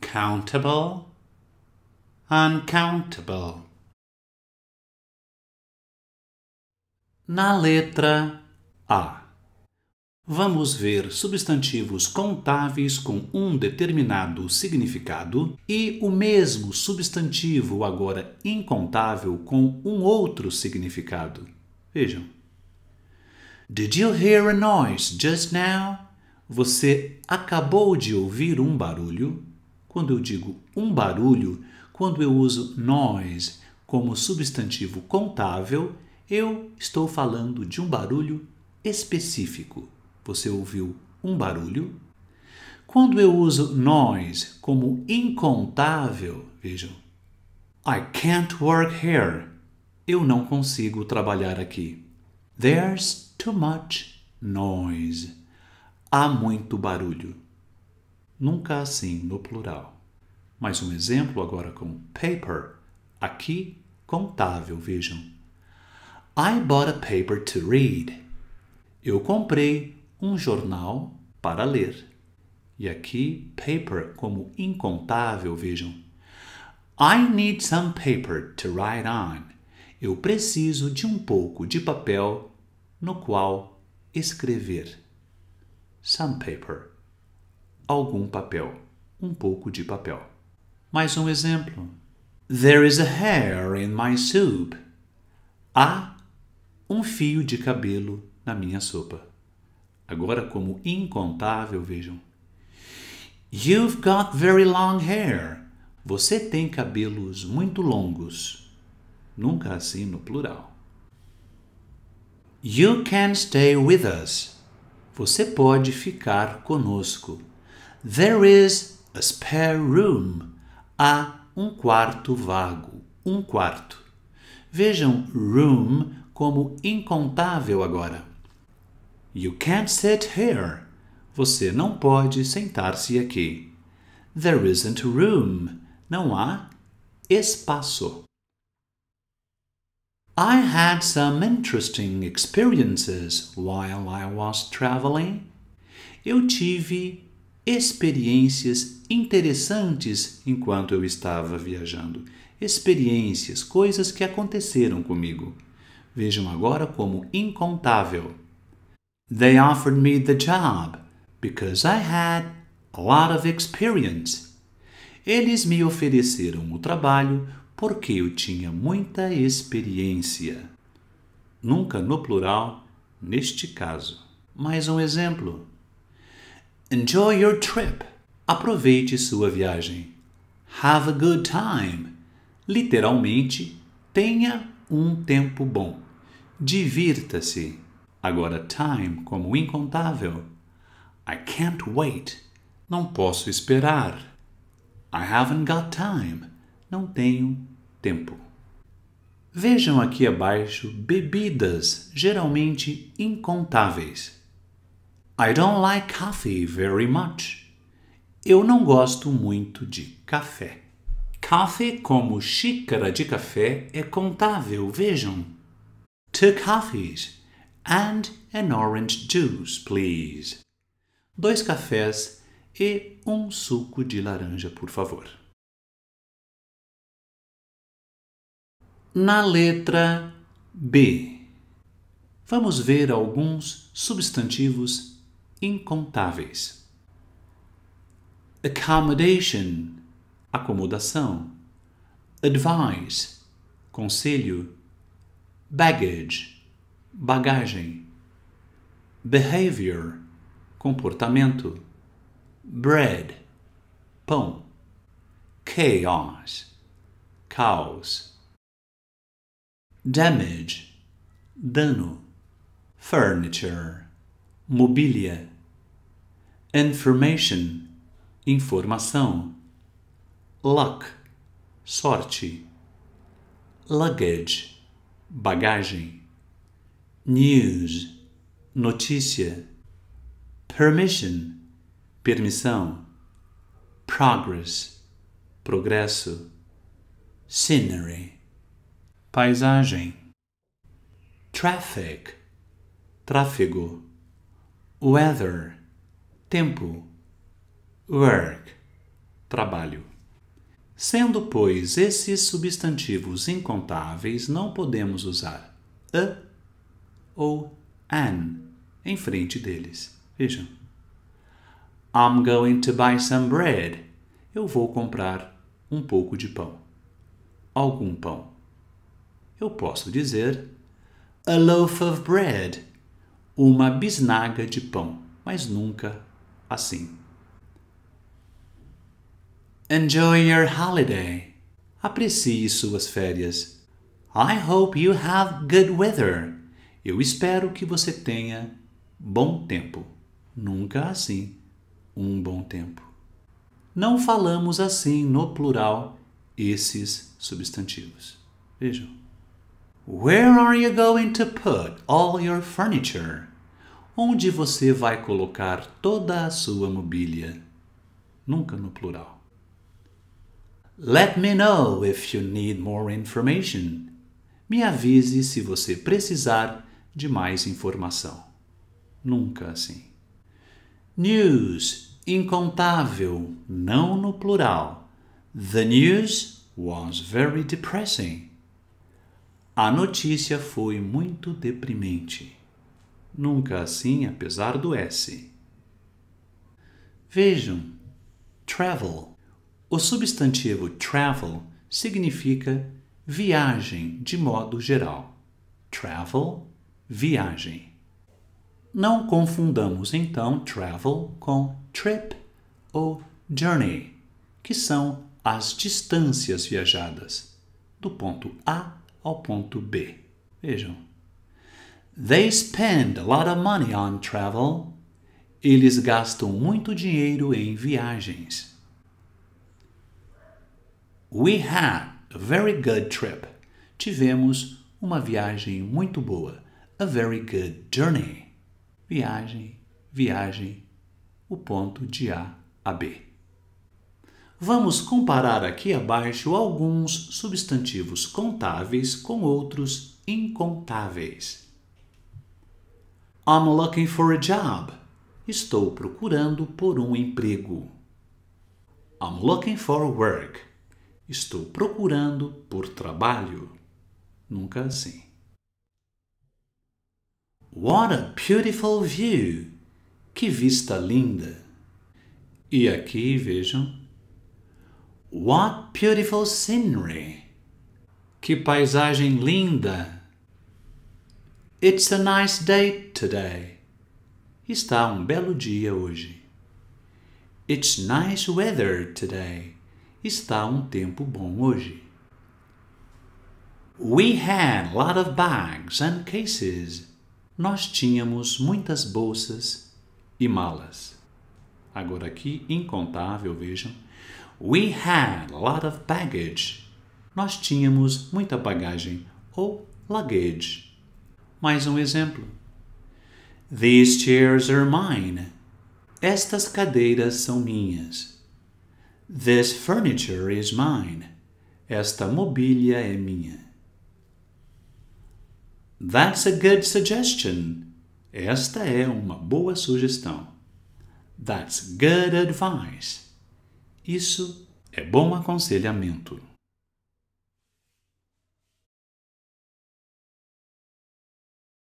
countable, uncountable. Na letra A, vamos ver substantivos contáveis com um determinado significado e o mesmo substantivo, agora incontável, com um outro significado. Vejam. Did you hear a noise just now? Você acabou de ouvir um barulho? Quando eu digo um barulho, quando eu uso noise como substantivo contável, eu estou falando de um barulho específico. Você ouviu um barulho? Quando eu uso noise como incontável, vejam. I can't work here. Eu não consigo trabalhar aqui. There's too much noise. Há muito barulho nunca assim no plural. Mais um exemplo agora com paper, aqui contável, vejam. I bought a paper to read. Eu comprei um jornal para ler. E aqui paper como incontável, vejam. I need some paper to write on. Eu preciso de um pouco de papel no qual escrever. Some paper algum papel, um pouco de papel. Mais um exemplo. There is a hair in my soup. Há um fio de cabelo na minha sopa. Agora, como incontável, vejam. You've got very long hair. Você tem cabelos muito longos. Nunca assim no plural. You can stay with us. Você pode ficar conosco. There is a spare room. Há um quarto vago. Um quarto. Vejam room como incontável agora. You can't sit here. Você não pode sentar-se aqui. There isn't room. Não há espaço. I had some interesting experiences while I was traveling. Eu tive experiências interessantes enquanto eu estava viajando. Experiências, coisas que aconteceram comigo. Vejam agora como incontável. They offered me the job because I had a lot of experience. Eles me ofereceram o trabalho porque eu tinha muita experiência. Nunca no plural, neste caso. Mais um exemplo. Enjoy your trip. Aproveite sua viagem. Have a good time. Literalmente, tenha um tempo bom. Divirta-se. Agora, time como incontável. I can't wait. Não posso esperar. I haven't got time. Não tenho tempo. Vejam aqui abaixo bebidas geralmente incontáveis. I don't like coffee very much. Eu não gosto muito de café. Coffee como xícara de café é contável, vejam. Two coffees and an orange juice, please. Dois cafés e um suco de laranja, por favor. Na letra B, vamos ver alguns substantivos incontáveis. Accommodation acomodação. Advice conselho. Baggage bagagem. Behavior comportamento. Bread pão. Chaos caos. Damage dano. Furniture mobília, information, informação, luck, sorte, luggage, bagagem, news, notícia, permission, permissão, progress, progresso, scenery, paisagem, traffic, tráfego weather, tempo, work, trabalho. Sendo, pois, esses substantivos incontáveis, não podemos usar a ou an em frente deles. Vejam. I'm going to buy some bread. Eu vou comprar um pouco de pão. Algum pão. Eu posso dizer a loaf of bread uma bisnaga de pão, mas nunca assim. Enjoy your holiday. Aprecie suas férias. I hope you have good weather. Eu espero que você tenha bom tempo. Nunca assim, um bom tempo. Não falamos assim no plural esses substantivos. Vejam. Where are you going to put all your furniture? Onde você vai colocar toda a sua mobília? Nunca no plural. Let me know if you need more information. Me avise se você precisar de mais informação. Nunca assim. News incontável, não no plural. The news was very depressing. A notícia foi muito deprimente. Nunca assim, apesar do S. Vejam, travel. O substantivo travel significa viagem de modo geral. Travel, viagem. Não confundamos então travel com trip ou journey, que são as distâncias viajadas do ponto A ao ponto B. Vejam. They spend a lot of money on travel. Eles gastam muito dinheiro em viagens. We had a very good trip. Tivemos uma viagem muito boa. A very good journey. Viagem, viagem, o ponto de A a B. Vamos comparar aqui abaixo alguns substantivos contáveis com outros incontáveis. I'm looking for a job. Estou procurando por um emprego. I'm looking for work. Estou procurando por trabalho. Nunca assim. What a beautiful view! Que vista linda! E aqui, vejam, What beautiful scenery! Que paisagem linda! It's a nice day today. Está um belo dia hoje. It's nice weather today. Está um tempo bom hoje. We had a lot of bags and cases. Nós tínhamos muitas bolsas e malas. Agora aqui incontável, vejam. We had a lot of baggage. Nós tínhamos muita bagagem ou luggage. Mais um exemplo. These chairs are mine. Estas cadeiras são minhas. This furniture is mine. Esta mobília é minha. That's a good suggestion. Esta é uma boa sugestão. That's good advice. Isso é bom aconselhamento.